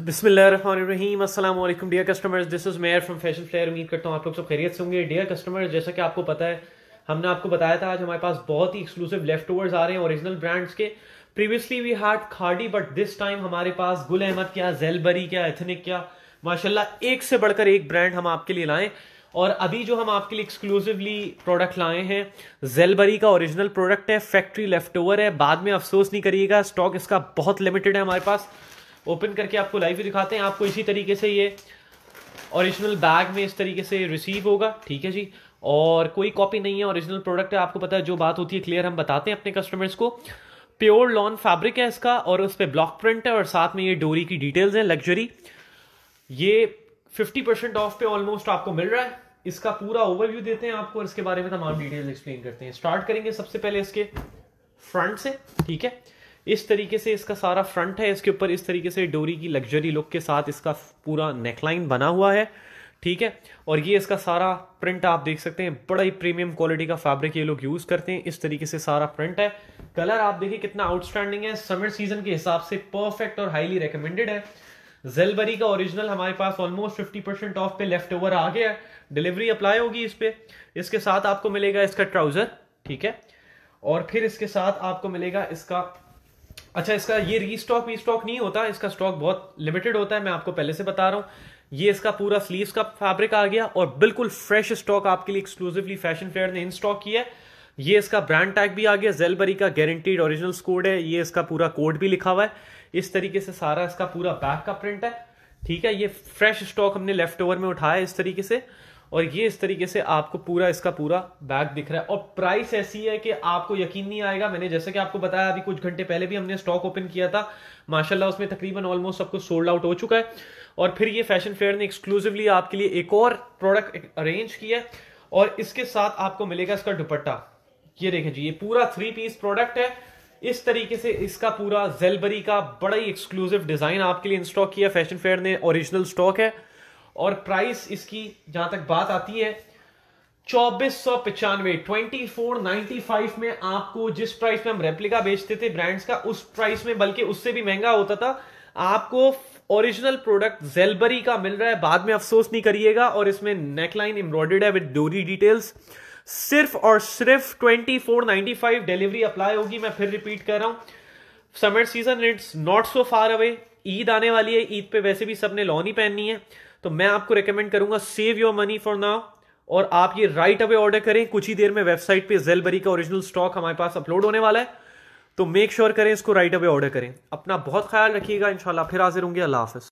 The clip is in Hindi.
बिसमीम अल्लाम dear customers this is Mayer from Fashion Flare उम्मीद करता हूँ आप लोग सब खैरियत से होंगे डियर कस्टमर्स जैसा कि आपको पता है हमने आपको बताया था आज हमारे पास बहुत ही एक्सक्लूसिव लेफ्ट ओवर्स आ रहे हैं ओरिजिनल ब्रांड्स के previously we had Khaadi but this time हमारे पास गुल अहमद क्या जेलबरी क्या एथनिक क्या माशाल्लाह एक से बढ़कर एक ब्रांड हम आपके लिए लाएं और अभी जो हम आपके लिए एक्सक्लूसिवली प्रोडक्ट लाए हैं जेलबरी का ओरिजिनल प्रोडक्ट है फैक्ट्री लेफ्ट ओवर है बाद में अफसोस नहीं करिएगा स्टॉक इसका बहुत लिमिटेड है हमारे पास ओपन करके आपको लाइव भी दिखाते हैं आपको इसी तरीके से ये ओरिजिनल बैग में इस तरीके से रिसीव होगा ठीक है जी और कोई कॉपी नहीं है ओरिजिनल प्रोडक्ट है आपको पता है जो बात होती है क्लियर हम बताते हैं अपने कस्टमर्स को प्योर लॉन फैब्रिक है इसका और उस पर ब्लॉक प्रिंट है और साथ में ये डोरी की डिटेल्स हैं लग्जरी ये फिफ्टी परसेंट ऑफ पे ऑलमोस्ट आपको मिल रहा है इसका पूरा ओवरव्यू देते हैं आपको और इसके बारे में तमाम डिटेल्स एक्सप्लेन करते हैं स्टार्ट करेंगे सबसे पहले इसके फ्रंट से ठीक है इस तरीके से इसका सारा फ्रंट है इसके ऊपर इस तरीके से डोरी की लग्जरी लुक के साथ इसका पूरा नेकलाइन बना हुआ है ठीक है और ये इसका सारा प्रिंट आप देख सकते हैं बड़ा ही प्रीमियम क्वालिटी का फैब्रिक ये लोग यूज़ करते हैं इस तरीके से सारा प्रिंट है कलर आप देखिए कितना आउटस्टैंडिंग है समर सीजन के हिसाब से परफेक्ट और हाईली रिकमेंडेड है जेलबरी का ओरिजिनल हमारे पास ऑलमोस्ट फिफ्टी परसेंट ऑफ पे लेफ्ट ओवर आ गया है डिलीवरी अप्लाई होगी इस पर इसके साथ आपको मिलेगा इसका ट्राउज़र ठीक है और फिर इसके साथ आपको मिलेगा इसका अच्छा इसका ये रीस्टॉक वीस्टॉक नहीं होता इसका स्टॉक बहुत लिमिटेड होता है मैं आपको पहले से बता रहा हूँ ये इसका पूरा स्लीव्स का फैब्रिक आ गया और बिल्कुल फ्रेश स्टॉक आपके लिए एक्सक्लूसिवली फैशन फेयर ने इन स्टॉक किया है ये इसका ब्रांड टैग भी आ गया जेलबरी का गारंटीड ओरिजिनल कोड है ये इसका पूरा कोड भी लिखा हुआ है इस तरीके से सारा इसका पूरा बैक का प्रिंट है ठीक है ये फ्रेश स्टॉक हमने लेफ्ट ओवर में उठाया इस तरीके से और ये इस तरीके से आपको पूरा इसका पूरा बैग दिख रहा है और प्राइस ऐसी है कि आपको यकीन नहीं आएगा मैंने जैसे कि आपको बताया अभी कुछ घंटे पहले भी हमने स्टॉक ओपन किया था माशाल्लाह उसमें तकरीबन ऑलमोस्ट सबको सोल्ड आउट हो चुका है और फिर ये फैशन फेयर ने एक्सक्लूसिवली आपके लिए एक और प्रोडक्ट अरेंज किया है और इसके साथ आपको मिलेगा इसका दुपट्टा ये देखें जी ये पूरा थ्री पीस प्रोडक्ट है इस तरीके से इसका पूरा जेलबरी का बड़ा ही एक्सक्लूसिव डिजाइन आपके लिए इंस्टॉक किया फैशन फेयर ने ओरिजिनल स्टॉक है और प्राइस इसकी जहां तक बात आती है चौबीस सौ पिचानवे ट्वेंटी फोर नाइनटी फाइव में आपको जिस प्राइस में हम रेप्लिका बेचते थे ब्रांड्स का उस प्राइस में बल्कि उससे भी महंगा होता था आपको ओरिजिनल प्रोडक्ट जेलबरी का मिल रहा है बाद में अफसोस नहीं करिएगा और इसमें नेकलाइन एम्ब्रॉयडर्ड है विद डोरी डिटेल्स सिर्फ और सिर्फ twenty four ninety five delivery apply होगी मैं फिर रिपीट कर रहा हूं summer season it's not so far away Eid आने वाली है ईद पे वैसे भी सबने लॉन ही पहननी है तो मैं आपको रिकमेंड करूंगा save your money for now और आप ये राइट अवे ऑर्डर करें कुछ ही देर में वेबसाइट पे जेलबरी का ओरिजिनल स्टॉक हमारे पास अपलोड होने वाला है तो मेक श्योर sure करें इसको राइट अवे ऑर्डर करें अपना बहुत ख्याल रखिएगा इंशाल्लाह फिर हाजिर होंगे अल्लाह हाफिज़